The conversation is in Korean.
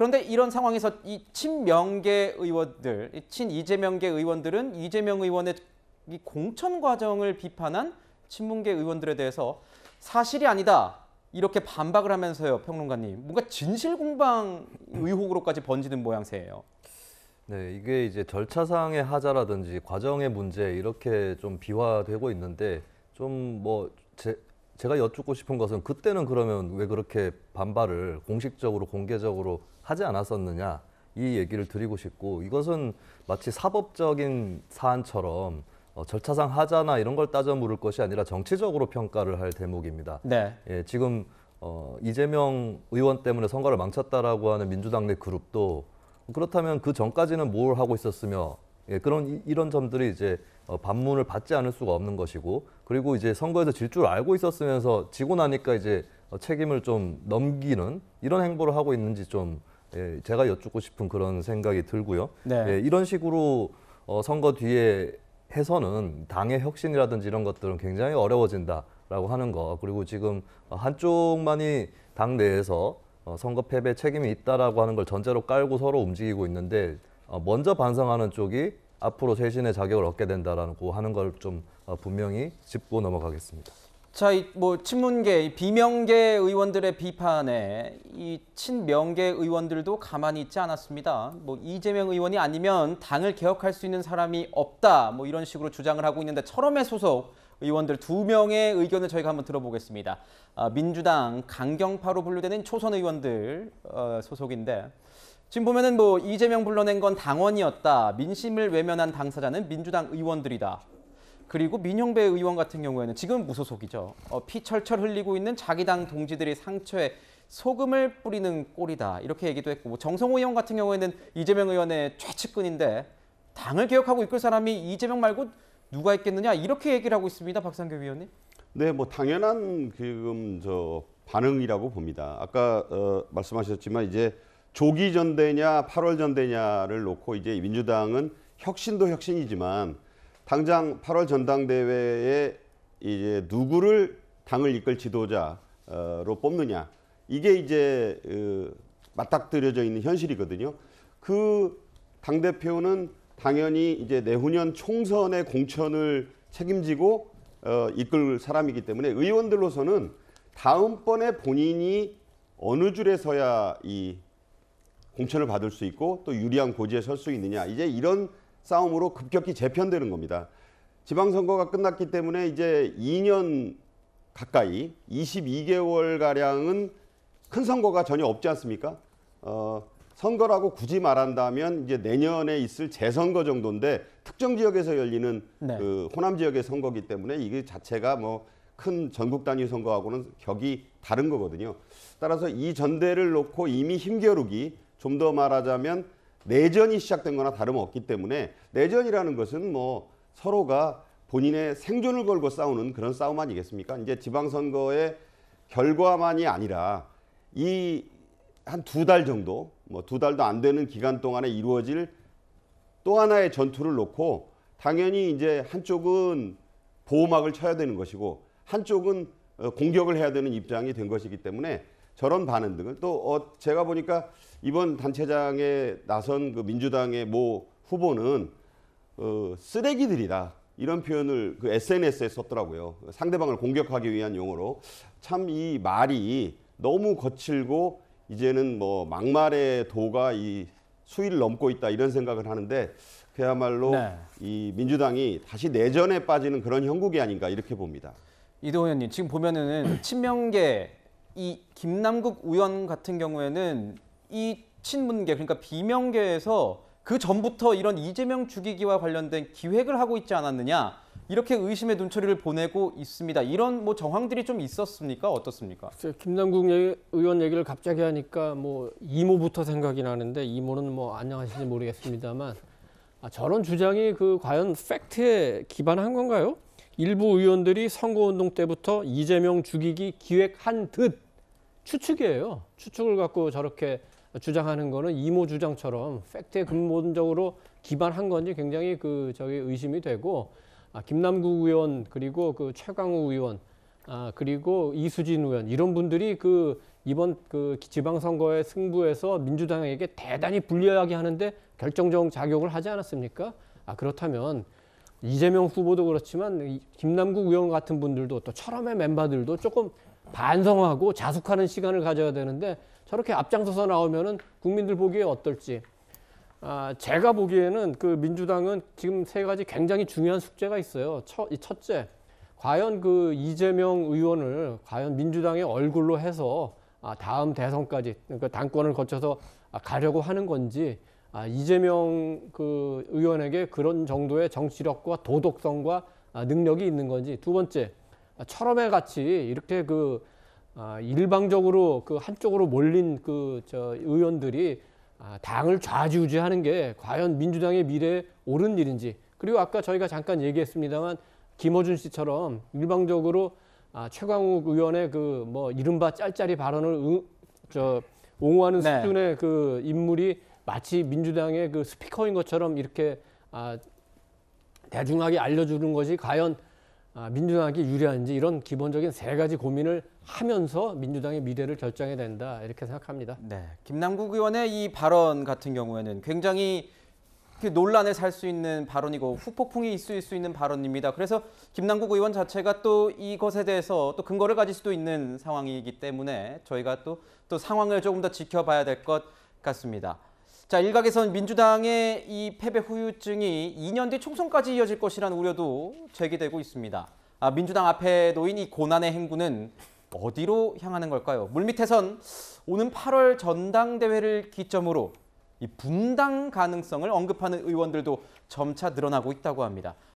그런데 이런 상황에서 이 친명계 의원들, 친 이재명계 의원들은 이재명 의원의 이 공천 과정을 비판한 친문계 의원들에 대해서 사실이 아니다. 이렇게 반박을 하면서요, 평론가님. 뭔가 진실 공방 의혹으로까지 번지는 모양새예요. 네, 이게 이제 절차상의 하자라든지 과정의 문제 이렇게 좀 비화되고 있는데 좀뭐 제가 여쭙고 싶은 것은 그때는 그러면 왜 그렇게 반발을 공식적으로 공개적으로 하지 않았었느냐 이 얘기를 드리고 싶고 이것은 마치 사법적인 사안처럼 어, 절차상 하자나 이런 걸 따져 물을 것이 아니라 정치적으로 평가를 할 대목입니다. 네. 예, 지금 어, 이재명 의원 때문에 선거를 망쳤다라고 하는 민주당 내 그룹도 그렇다면 그 전까지는 뭘 하고 있었으며 예, 그런 이런 점들이 이제 어, 반문을 받지 않을 수가 없는 것이고 그리고 이제 선거에서 질 줄 알고 있었으면서 지고 나니까 이제 어, 책임을 좀 넘기는 이런 행보를 하고 있는지 좀 예, 제가 여쭙고 싶은 그런 생각이 들고요. 네. 예, 이런 식으로 어, 선거 뒤에 해서는 당의 혁신이라든지 이런 것들은 굉장히 어려워진다라고 하는 거 그리고 지금 한쪽만이 당 내에서 어, 선거 패배 책임이 있다라고 하는 걸 전제로 깔고 서로 움직이고 있는데 어, 먼저 반성하는 쪽이 앞으로 쇄신의 자격을 얻게 된다라고 하는 걸좀 어, 분명히 짚고 넘어가겠습니다. 자, 뭐 친문계, 비명계 의원들의 비판에 이 친명계 의원들도 가만히 있지 않았습니다. 뭐 이재명 의원이 아니면 당을 개혁할 수 있는 사람이 없다. 뭐 이런 식으로 주장을 하고 있는데 철험의 소속 의원들 두 명의 의견을 저희가 한번 들어보겠습니다. 아, 민주당 강경파로 분류되는 초선 의원들 어, 소속인데 지금 보면은 뭐 이재명 불러낸 건 당원이었다. 민심을 외면한 당사자는 민주당 의원들이다. 그리고 민형배 의원 같은 경우에는 지금 무소속이죠. 어, 피 철철 흘리고 있는 자기 당동지들이 상처에 소금을 뿌리는 꼴이다. 이렇게 얘기도 했고 뭐 정성호 의원 같은 경우에는 이재명 의원의 최측근인데 당을 개혁하고 이끌 사람이 이재명 말고 누가 있겠느냐 이렇게 얘기를 하고 있습니다. 박상규 위원님. 네, 뭐 당연한 지금 저 반응이라고 봅니다. 아까 어, 말씀하셨지만 이제 조기 전대냐 8월 전대냐를 놓고 이제 민주당은 혁신도 혁신이지만 당장 8월 전당대회에 이제 누구를 당을 이끌 지도자로 뽑느냐 이게 이제 그, 맞닥뜨려져 있는 현실이거든요. 그 당 대표는 당연히 이제 내후년 총선의 공천을 책임지고 어, 이끌 사람이기 때문에 의원들로서는 다음번에 본인이 어느 줄에 서야 이 공천을 받을 수 있고 또 유리한 고지에 설 수 있느냐 이제 이런 싸움으로 급격히 재편되는 겁니다. 지방선거가 끝났기 때문에 이제 2년 가까이 22개월 가량은 큰 선거가 전혀 없지 않습니까? 어, 선거라고 굳이 말한다면 이제 내년에 있을 재선거 정도인데 특정 지역에서 열리는 네. 그 호남 지역의 선거기 때문에 이게 자체가 뭐 큰 전국 단위 선거하고는 격이 다른 거거든요. 따라서 이 전대를 놓고 이미 힘겨루기 좀더 말하자면 내전이 시작된 거나 다름없기 때문에 내전이라는 것은 뭐 서로가 본인의 생존을 걸고 싸우는 그런 싸움 아니겠습니까? 이제 지방선거의 결과만이 아니라 이 한 두 달 정도, 뭐 두 달도 안 되는 기간 동안에 이루어질 또 하나의 전투를 놓고 당연히 이제 한쪽은 보호막을 쳐야 되는 것이고 한쪽은 어, 공격을 해야 되는 입장이 된 것이기 때문에 저런 반응 등을 또 어, 제가 보니까 이번 단체장에 나선 그 민주당의 모 후보는 어, 쓰레기들이다. 이런 표현을 그 SNS에 썼더라고요. 상대방을 공격하기 위한 용어로. 참 이 말이 너무 거칠고 이제는 뭐 막말의 도가 이 수위를 넘고 있다 이런 생각을 하는데 그야말로 네. 이 민주당이 다시 내전에 빠지는 그런 형국이 아닌가 이렇게 봅니다. 이동현님 지금 보면은 친명계 이 김남국 의원 같은 경우에는 이 친문계 그러니까 비명계에서 그 전부터 이런 이재명 죽이기와 관련된 기획을 하고 있지 않았느냐 이렇게 의심의 눈초리를 보내고 있습니다. 이런 뭐 정황들이 좀 있었습니까? 어떻습니까? 김남국 의원 얘기를 갑자기 하니까 뭐 이모부터 생각이 나는데 이모는 뭐안녕하시지 모르겠습니다만 아, 저런 주장이 그 과연 팩트에 기반한 건가요? 일부 의원들이 선거운동 때부터 이재명 죽이기 기획한 듯 추측이에요. 추측을 갖고 저렇게 주장하는 거는 이모 주장처럼 팩트에 근본적으로 기반한 건지 굉장히 그 저기 의심이 되고 아, 김남구 의원 그리고 그 최강우 의원 아, 그리고 이수진 의원 이런 분들이 그 이번 그 지방선거의 승부에서 민주당에게 대단히 불리하게 하는데 결정적 작용을 하지 않았습니까? 아, 그렇다면 이재명 후보도 그렇지만 김남국 의원 같은 분들도 또 철험의 멤버들도 조금 반성하고 자숙하는 시간을 가져야 되는데 저렇게 앞장서서 나오면은 국민들 보기에 어떨지. 아, 제가 보기에는 그 민주당은 지금 세 가지 굉장히 중요한 숙제가 있어요. 첫, 첫째, 과연 그 이재명 의원을 과연 민주당의 얼굴로 해서 아, 다음 대선까지 그러니까 당권을 거쳐서 아, 가려고 하는 건지 아, 이재명 그 의원에게 그런 정도의 정치력과 도덕성과 아, 능력이 있는 건지 두 번째 아, 철험에 같이 이렇게 그 아, 일방적으로 그 한쪽으로 몰린 그저 의원들이 아, 당을 좌지우지하는 게 과연 민주당의 미래에 옳은 일인지 그리고 아까 저희가 잠깐 얘기했습니다만 김호준 씨처럼 일방적으로 최광욱 의원의 그 뭐 이른바 짤짤이 발언을 저 옹호하는 네. 수준의 그 인물이 마치 민주당의 그 스피커인 것처럼 이렇게 아, 대중하게 알려주는 것이 과연 아, 민주당에게 유리한지 이런 기본적인 세 가지 고민을 하면서 민주당의 미래를 결정해야 된다 이렇게 생각합니다. 네, 김남국 의원의 이 발언 같은 경우에는 굉장히 논란에 살수 있는 발언이고 후폭풍이 있을 수 있는 발언입니다. 그래서 김남국 의원 자체가 또 이것에 대해서 또 근거를 가질 수도 있는 상황이기 때문에 저희가 또, 또 상황을 조금 더 지켜봐야 될 것 같습니다. 자 일각에선 민주당의 이 패배 후유증이 2년 뒤 총선까지 이어질 것이라는 우려도 제기되고 있습니다. 아, 민주당 앞에 놓인 이 고난의 행군은 어디로 향하는 걸까요? 물밑에선 오는 8월 전당대회를 기점으로 이 분당 가능성을 언급하는 의원들도 점차 늘어나고 있다고 합니다.